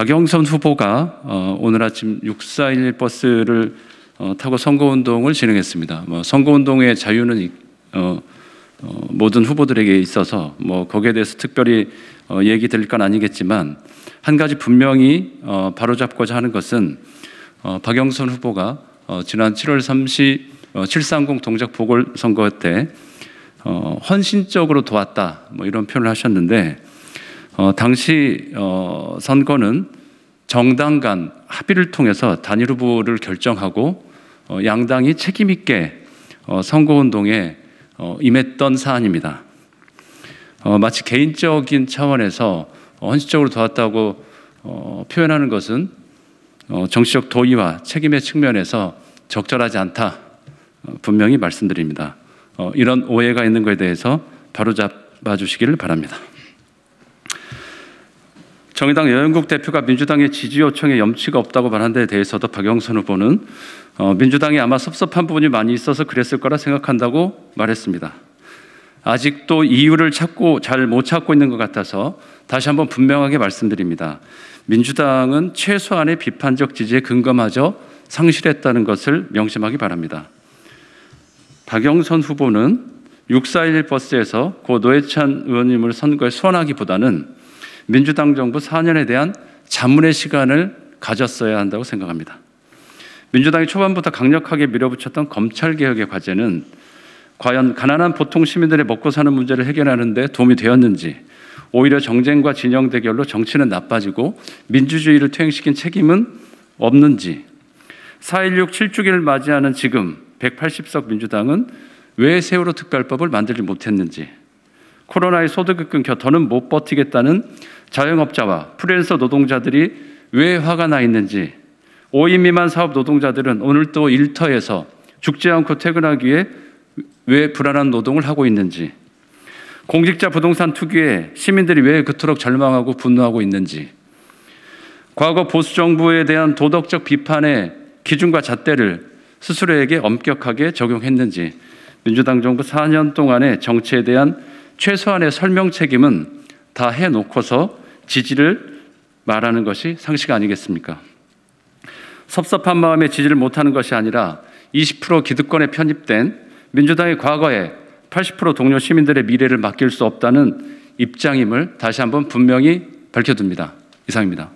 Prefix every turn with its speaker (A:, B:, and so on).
A: 박영선 후보가 어, 오늘 아침 641 1 버스를 어, 타고 선거운동을 진행했습니다. 뭐 선거운동의 자유는 어, 모든 후보들에게 있어서 뭐 거기에 대해서 특별히 얘기 드릴 건 아니겠지만 한 가지 분명히 바로잡고자 하는 것은 박영선 후보가 지난 7월 30 730 동작 보궐선거 때 헌신적으로 도왔다 뭐 이런 표현을 하셨는데 어, 당시 어, 선거는 정당 간 합의를 통해서 단일 후보를 결정하고 어, 양당이 책임 있게 어, 선거운동에 어, 임했던 사안입니다. 어, 마치 개인적인 차원에서 헌신적으로 도왔다고 어, 표현하는 것은 어, 정치적 도의와 책임의 측면에서 적절하지 않다 어, 분명히 말씀드립니다. 어, 이런 오해가 있는 것에 대해서 바로잡아 주시기를 바랍니다. 정의당 여영국 대표가 민주당의 지지 요청에 염치가 없다고 말한 데 대해서도 박영선 후보는 어, 민주당이 아마 섭섭한 부분이 많이 있어서 그랬을 거라 생각한다고 말했습니다. 아직도 이유를 찾고 잘 못 찾고 있는 것 같아서 다시 한번 분명하게 말씀드립니다. 민주당은 최소한의 비판적 지지에 근거마저 상실했다는 것을 명심하기 바랍니다. 박영선 후보는 6 4 1 버스에서 고 노회찬 의원님을 선거에 소환하기보다는 민주당 정부 4년에 대한 자문의 시간을 가졌어야 한다고 생각합니다. 민주당이 초반부터 강력하게 밀어붙였던 검찰개혁의 과제는 과연 가난한 보통 시민들의 먹고 사는 문제를 해결하는데 도움이 되었는지 오히려 정쟁과 진영 대결로 정치는 나빠지고 민주주의를 퇴행시킨 책임은 없는지 4.16 7주기를 맞이하는 지금 180석 민주당은 왜 세월호 특별법을 만들지 못했는지 코로나의 소득급금 겨 더는 못 버티겠다는 자영업자와 프리랜서 노동자들이 왜 화가 나 있는지 5인 미만 사업 노동자들은 오늘도 일터에서 죽지 않고 퇴근하기 위해 왜 불안한 노동을 하고 있는지 공직자 부동산 투기에 시민들이 왜 그토록 절망하고 분노하고 있는지 과거 보수 정부에 대한 도덕적 비판의 기준과 잣대를 스스로에게 엄격하게 적용했는지 민주당 정부 4년 동안의 정치에 대한 최소한의 설명 책임은 다 해놓고서 지지를 말하는 것이 상식 아니겠습니까? 섭섭한 마음에 지지를 못하는 것이 아니라 20% 기득권에 편입된 민주당의 과거에 80% 동료 시민들의 미래를 맡길 수 없다는 입장임을 다시 한번 분명히 밝혀둡니다. 이상입니다.